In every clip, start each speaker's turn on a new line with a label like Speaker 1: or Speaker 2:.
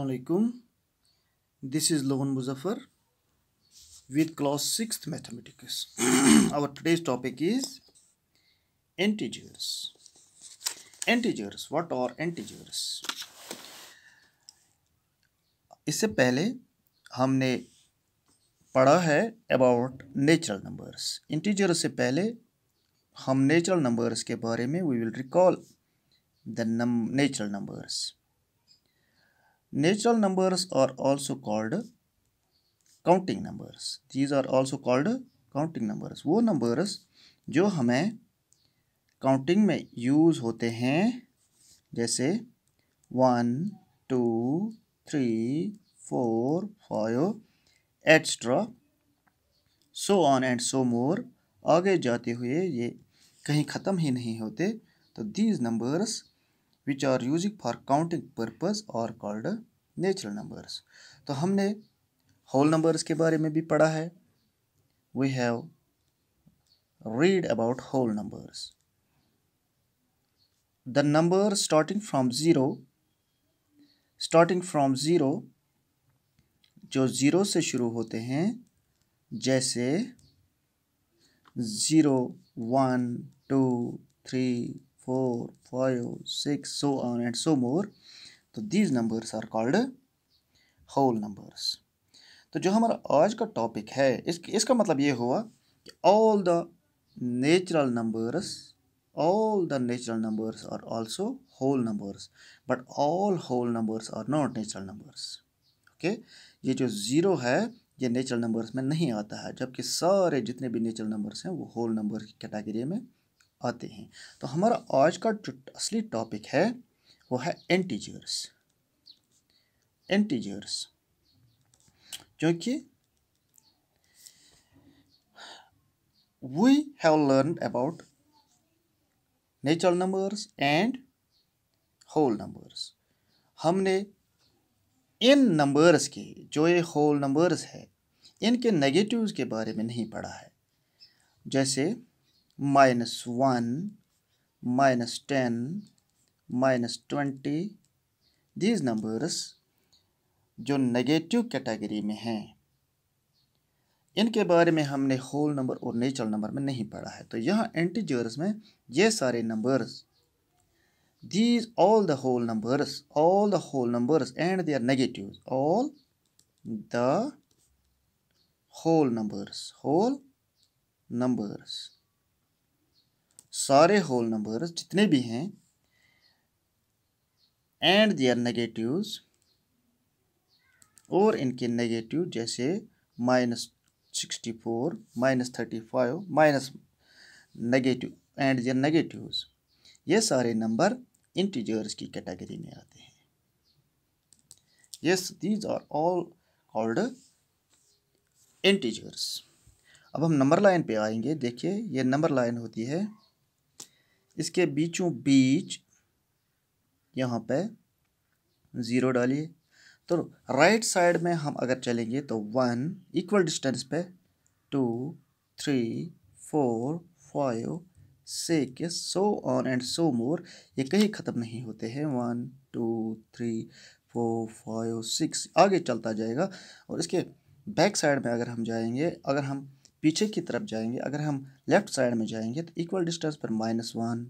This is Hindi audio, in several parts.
Speaker 1: असलकुम this is Lohan Muzaffar with class six mathematics our today's topic is integers integers what are integers इससे पहले हमने पढ़ा है अबाउट नेचुरल नंबर्स इंटीजर्स से पहले हम नेचुरल नंबर्स के बारे में we will recall the natural numbers Natural numbers are also called counting numbers. These are also called counting numbers. wo numbers jo hame counting mein use hote hain jaise 1 2 3 4 five extra so on and so more आगे जाते हुए ये कहीं ख़त्म ही नहीं होते तो these numbers which are using for counting purpose are called natural numbers तो हमने होल नंबर्स के बारे में भी पढ़ा है we have read about whole numbers the number starting from zero starting from zero जो ज़ीरो से शुरू होते हैं जैसे zero one two three four five six so on and so more तो these numbers are called whole numbers तो जो हमारा आज का टॉपिक है इस इसका मतलब ये हुआ कि all the natural numbers all the natural numbers are also whole numbers but all whole numbers are not natural numbers okay ये जो ज़ीरो है ये नेचुरल नंबर्स में नहीं आता है जबकि सारे जितने भी नेचुरल नंबर्स हैं वो होल नंबर की कैटेगरी में आते हैं तो हमारा आज का जो असली टॉपिक है वो है एंटीजर्स एंटीजर्स क्योंकि we have learn about natural numbers and whole numbers हमने इन नंबर्स के जो ये होल नंबर्स है इनके नेगेटिव्स के बारे में नहीं पढ़ा है जैसे minus one minus ten minus twenty these numbers जो नेगेटिव कैटेगरी में हैं इनके बारे में हमने होल नंबर और नेचुरल नंबर में नहीं पढ़ा है तो यहाँ एंटीजर्स में ये सारे numbers these all the whole numbers all the whole numbers and they are negative all the whole numbers whole numbers सारे होल नंबर्स जितने भी हैं एंड देयर नेगेटिव्स और इनके नेगेटिव जैसे minus sixty four minus thirty five minus negative and their negatives ये सारे नंबर इंटीजर्स की कैटेगरी में आते हैं yes these are all called integers अब हम नंबर लाइन पे आएंगे देखिए ये नंबर लाइन होती है इसके बीचों बीच यहाँ पे ज़ीरो डालिए तो राइट साइड में हम अगर चलेंगे तो वन इक्वल डिस्टेंस पे two three four five six so on and so more ये कहीं ख़त्म नहीं होते हैं one two three four five six आगे चलता जाएगा और इसके बैक साइड में अगर हम जाएंगे अगर हम पीछे की तरफ जाएंगे अगर हम लेफ़्ट साइड में जाएंगे तो इक्वल डिस्टेंस पर minus one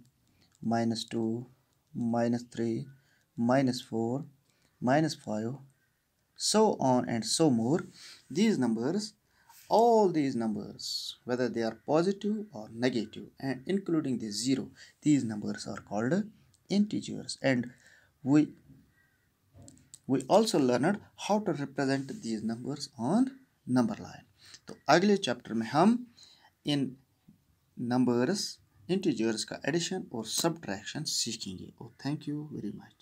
Speaker 1: minus two minus 3 minus 4 minus 5 so on and so more these numbers all these numbers whether they are positive or negative and including the zero these numbers are called integers and we we also learned how to represent these numbers on number line तो अगले chapter, में हम इन नंबर्स इंटीजर्स का एडिशन और सब सीखेंगे और थैंक यू वेरी मच